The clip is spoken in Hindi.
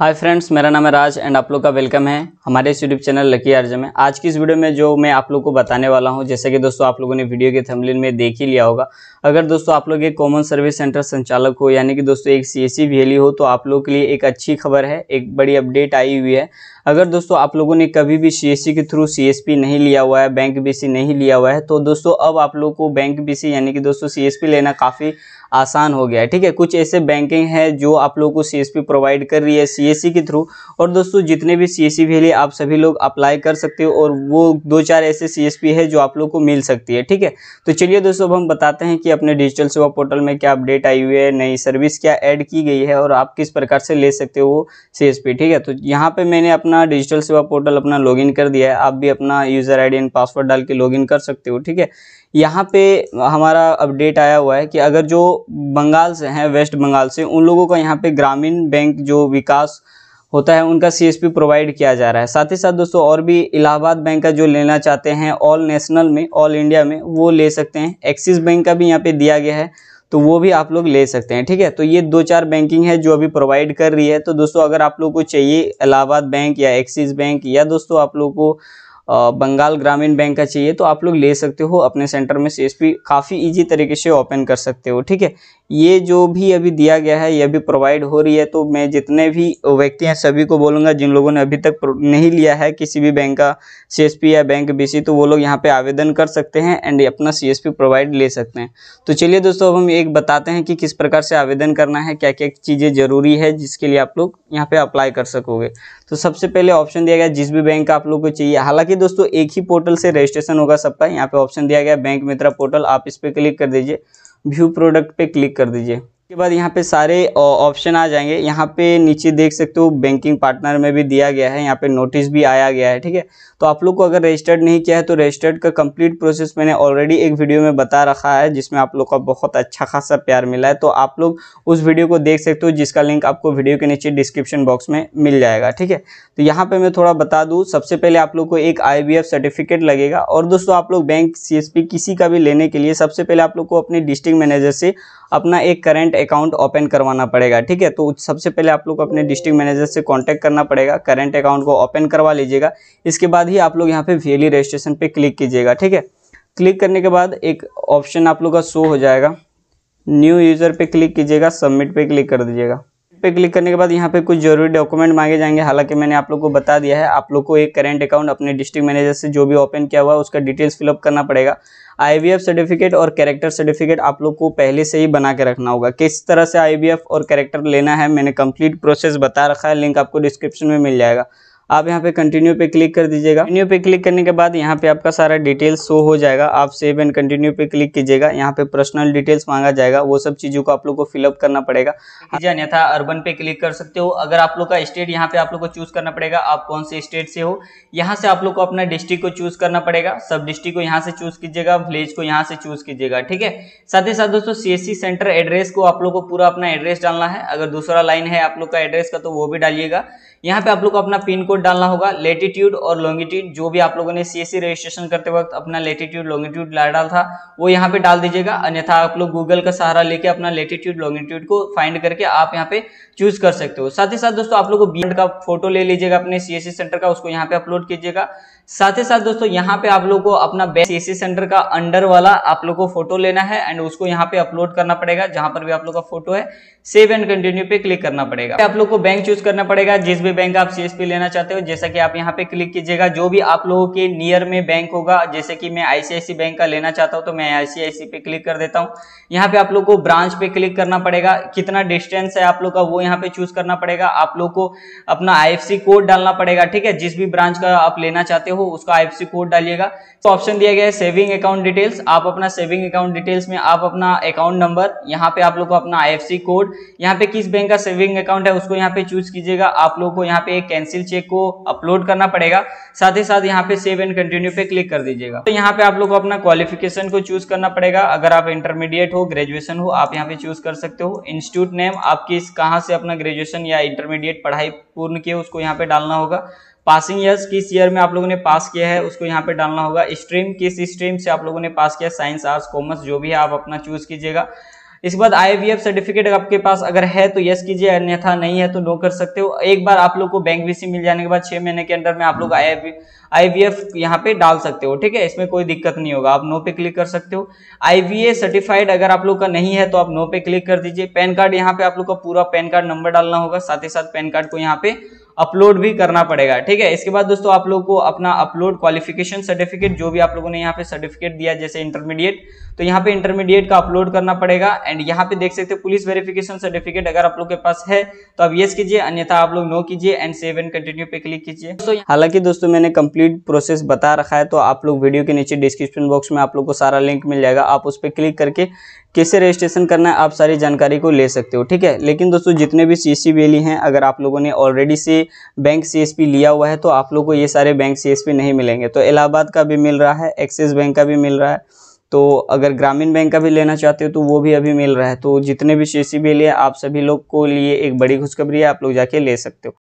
हाय फ्रेंड्स मेरा नाम है राज एंड आप लोग का वेलकम है हमारे इस यूट्यूब चैनल लकी आर्ज में आज की इस वीडियो में जो मैं आप लोग को बताने वाला हूं जैसे कि दोस्तों आप लोगों ने वीडियो के थंबनेल में देख ही लिया होगा अगर दोस्तों आप लोग एक कॉमन सर्विस सेंटर संचालक हो यानी कि दोस्तों एक सी एस e e हो तो आप लोग के लिए एक अच्छी खबर है एक बड़ी अपडेट आई हुई है अगर दोस्तों आप लोगों ने कभी भी सी e के थ्रू सी नहीं लिया हुआ है बैंक बी नहीं लिया हुआ है तो दोस्तों अब आप लोग को बैंक बी यानी कि दोस्तों सी लेना काफ़ी आसान हो गया है ठीक है कुछ ऐसे बैंकिंग है जो आप लोगों को सी प्रोवाइड कर रही है सी e के थ्रू और दोस्तों जितने भी सी e के लिए आप सभी लोग अप्लाई कर सकते हो और वो दो चार ऐसे सीएसपी है जो आप लोग को मिल सकती है ठीक है तो चलिए दोस्तों अब हम बताते हैं कि अपने डिजिटल सेवा पोर्टल में क्या अपडेट आई हुई है नई सर्विस क्या ऐड की गई है और आप किस प्रकार से ले सकते हो वो सी ठीक है तो यहाँ पर मैंने अपना डिजिटल सेवा पोर्टल अपना लॉग कर दिया है आप भी अपना यूज़र आई एंड पासवर्ड डाल के लॉग कर सकते हो ठीक है यहाँ पे हमारा अपडेट आया हुआ है कि अगर जो बंगाल से हैं वेस्ट बंगाल से उन लोगों का यहाँ पे ग्रामीण बैंक जो विकास होता है उनका सीएसपी प्रोवाइड किया जा रहा है साथ ही साथ दोस्तों और भी इलाहाबाद बैंक का जो लेना चाहते हैं ऑल नेशनल में ऑल इंडिया में वो ले सकते हैं एक्सिस बैंक का भी यहाँ पर दिया गया है तो वो भी आप लोग ले सकते हैं ठीक है तो ये दो चार बैंकिंग है जो अभी प्रोवाइड कर रही है तो दोस्तों अगर आप लोग को चाहिए इलाहाबाद बैंक या एक्सिस बैंक या दोस्तों आप लोग को बंगाल ग्रामीण बैंक का चाहिए तो आप लोग ले सकते हो अपने सेंटर में सी काफ़ी ईजी तरीके से ओपन कर सकते हो ठीक है ये जो भी अभी दिया गया है ये अभी प्रोवाइड हो रही है तो मैं जितने भी व्यक्ति हैं सभी को बोलूँगा जिन लोगों ने अभी तक नहीं लिया है किसी भी बैंक का सी या बैंक बी तो वो लोग यहाँ पे आवेदन कर सकते हैं एंड अपना सी प्रोवाइड ले सकते हैं तो चलिए दोस्तों अब हम एक बताते हैं कि किस प्रकार से आवेदन करना है क्या क्या चीज़ें ज़रूरी है जिसके लिए आप लोग यहाँ पर अप्लाई कर सकोगे तो सबसे पहले ऑप्शन दिया गया जिस भी बैंक का आप लोग को चाहिए हालांकि दोस्तों एक ही पोर्टल से रजिस्ट्रेशन होगा सबका यहाँ पर ऑप्शन दिया गया बैंक मित्रा पोर्टल आप इस पर क्लिक कर दीजिए व्यू प्रोडक्ट पे क्लिक कर दीजिए उसके बाद यहाँ पे सारे ऑप्शन आ जाएंगे यहाँ पे नीचे देख सकते हो बैंकिंग पार्टनर में भी दिया गया है यहाँ पे नोटिस भी आया गया है ठीक है तो आप लोग को अगर रजिस्टर्ड नहीं किया है तो रजिस्टर्ड का कंप्लीट प्रोसेस मैंने ऑलरेडी एक वीडियो में बता रखा है जिसमें आप लोग का बहुत अच्छा खासा प्यार मिला है तो आप लोग उस वीडियो को देख सकते हो जिसका लिंक आपको वीडियो के नीचे डिस्क्रिप्शन बॉक्स में मिल जाएगा ठीक है तो यहाँ पर मैं थोड़ा बता दूँ सबसे पहले आप लोग को एक आई सर्टिफिकेट लगेगा और दोस्तों आप लोग बैंक सी किसी का भी लेने के लिए सबसे पहले आप लोग को अपने डिस्ट्रिक्ट मैनेजर से अपना एक करेंट अकाउंट ओपन करवाना पड़ेगा ठीक है तो सबसे पहले आप लोग अपने डिस्ट्रिक्ट मैनेजर से कॉन्टैक्ट करना पड़ेगा करेंट अकाउंट को ओपन करवा लीजिएगा इसके बाद ही आप लोग यहाँ पे वेली रजिस्ट्रेशन पे क्लिक कीजिएगा ठीक है क्लिक करने के बाद एक ऑप्शन आप लोग का शो हो जाएगा न्यू यूज़र पे क्लिक कीजिएगा सबमिट पे क्लिक कर दीजिएगा पे क्लिक करने के बाद यहाँ पे कुछ जरूरी डॉक्यूमेंट मांगे जाएंगे हालांकि मैंने आप लोग को बता दिया है आप लोग को एक करेंट अकाउंट अपने डिस्ट्रिक्ट मैनेजर से जो भी ओपन किया हुआ है उसका डिटेल्स फिलअप करना पड़ेगा आई सर्टिफिकेट और कैरेक्टर सर्टिफिकेट आप लोग को पहले से ही बना के रखना होगा किस तरह से आई और कैरेक्टर लेना है मैंने कंप्लीट प्रोसेस बता रखा है लिंक आपको डिस्क्रिप्शन में मिल जाएगा आप यहाँ पे कंटिन्यू पे क्लिक कर दीजिएगा कंटिन्यू पे क्लिक करने के बाद यहाँ पे आपका सारा डिटेल्स शो हो जाएगा आप सेव एंड कंटिन्यू पे क्लिक कीजिएगा यहाँ पे पर्सनल डिटेल्स मांगा जाएगा वो सब चीज़ों को आप लोग को फिलअप करना पड़ेगा हाँ अन्यथा अर्बन पे क्लिक कर सकते हो अगर आप लोग का स्टेट यहाँ पे आप लोग को चूज करना पड़ेगा आप कौन से स्टेट से हो यहाँ से आप लोग को अपना डिस्ट्रिक्ट को चूज करना पड़ेगा सब डिस्ट्रिक्ट को यहाँ से चूज कीजिएगा विलेज को यहाँ से चूज कीजिएगा ठीक है साथ ही साथ दोस्तों सी सेंटर एड्रेस को आप लोग को पूरा अपना एड्रेस डालना है अगर दूसरा लाइन है आप लोग का एड्रेस का तो वो भी डालिएगा यहाँ पे आप लोग को अपना पिन कोड डालना होगा लेटीट्यूड और लॉन्गिट्यूड जो भी आप लोगों ने सीएससी रजिस्ट्रेशन करते वक्त अपना लेटीट्यूड लॉन्गिट्यूड डाल था वो यहाँ पे डाल दीजिएगा अन्यथा आप लोग गूगल का सहारा लेके अपना लेटीट्यूड लॉन्गिट्यूड को फाइंड करके आप यहाँ पे चूज कर सकते हो साथ ही साथ दोस्तों आप लोग को बी का फोटो ले लीजिएगा अपने सीएससी सेंटर का उसको यहाँ पे अपलोड कीजिएगा साथ ही साथ दोस्तों यहाँ पे आप लोग को अपना बेस्ट सीएससी सेंटर का अंडर वाला आप लोग को फोटो लेना है एंड उसको यहाँ पे अपलोड करना पड़ेगा जहाँ पर भी आप लोग का फोटो है सेव एंड कंटिन्यू पे क्लिक करना पड़ेगा आप लोग को बैंक चूज करना पड़ेगा जिस भी बैंक आप सीएसपी लेना चाहते हो जैसा कि आप यहाँ पे क्लिक कीजिएगा जो भी आप लोगों के नियर में बैंक होगा जैसे कि मैं आईसीआईसी बैंक का लेना चाहता हूँ तो मैं आईसीआईसी पे क्लिक कर देता हूँ यहाँ पे आप लोग को ब्रांच पे क्लिक करना पड़ेगा कितना डिस्टेंस है आप लोग का वो यहाँ पे चूज करना पड़ेगा आप लोग को अपना आई कोड डालना पड़ेगा ठीक है जिस भी ब्रांच का आप लेना चाहते हो उसका आई कोड डालिएगा तो ऑप्शन दिया गया है सेविंग अकाउंट डिटेल्स आप अपना सेविंग अकाउंट डिटेल्स में आप अपना अकाउंट नंबर यहाँ पे आप लोग को अपना आई कोड यहाँ पे किस बैंक का सेविंग अकाउंट है उसको यहाँ पे चूज कीजिएगा आप लोग आपको यहाँ पे एक कैंसिल चेक को अपलोड करना पड़ेगा साथ ही साथ यहाँ पे सेव एंड कंटिन्यू पे क्लिक कर दीजिएगा तो यहाँ पे आप लोग को अपना क्वालिफिकेशन को चूज करना पड़ेगा अगर आप इंटरमीडिएट हो ग्रेजुएशन हो आप यहाँ पे चूज कर सकते हो इंस्टीट्यूट नेम आप किस कहाँ से अपना ग्रेजुएशन या इंटरमीडिएट पढ़ाई पूर्ण किए उसको यहाँ पे डालना होगा पासिंग ईयर्स किस ईयर में आप लोगों ने पास किया है उसको यहाँ पे डालना होगा स्ट्रीम किस स्ट्रीम से आप लोगों ने पास किया साइंस आर्ट्स कॉमर्स जो भी है आप अपना चूज कीजिएगा इसके बाद आई सर्टिफिकेट आपके पास अगर है तो यस कीजिए अन्यथा नहीं है तो नो कर सकते हो एक बार आप लोग को बैंक वीसी मिल जाने के बाद छह महीने के अंदर में आप लोग आई आई यहाँ पे डाल सकते हो ठीक है इसमें कोई दिक्कत नहीं होगा आप नो पे क्लिक कर सकते हो आई सर्टिफाइड अगर आप लोग का नहीं है तो आप नो पे क्लिक कर दीजिए पैन कार्ड यहाँ पे आप लोग का पूरा पैन कार्ड नंबर डालना होगा साथ ही साथ पैन कार्ड को यहाँ पे अपलोड भी करना पड़ेगा ठीक है इसके बाद दोस्तों आप लोग को अपना अपलोड क्वालिफिकेशन सर्टिफिकेट जो भी आप लोगों ने यहाँ पे सर्टिफिकेट दिया जैसे इंटरमीडिएट तो यहाँ पे इंटरमीडिएट का अपलोड करना पड़ेगा एंड यहाँ पे देख सकते हैं पुलिस वेरिफिकेशन सर्टिफिकेट अगर आप लोग के पास है तो आप येस कीजिए अन्यथा आप लोग नो कीजिए एंड सेव एंड कंटिन्यू पे क्लिक कीजिए तो हालांकि दोस्तों मैंने कंप्लीट प्रोसेस बता रखा है तो आप लोग वीडियो के नीचे डिस्क्रिप्शन बॉक्स में आप लोग को सारा लिंक मिल जाएगा आप उस पर क्लिक करके कैसे रजिस्ट्रेशन करना है आप सारी जानकारी को ले सकते हो ठीक है लेकिन दोस्तों जितने भी सी सी हैं अगर आप लोगों ने ऑलरेडी से बैंक सीएसपी लिया हुआ है तो आप लोग को ये सारे बैंक सीएसपी नहीं मिलेंगे तो इलाहाबाद का भी मिल रहा है एक्सिस बैंक का भी मिल रहा है तो अगर ग्रामीण बैंक का भी लेना चाहते हो तो वो भी अभी मिल रहा है तो जितने भी सी एस आप सभी लोग को लिए एक बड़ी खुशखबरी है आप लोग जाके ले सकते हो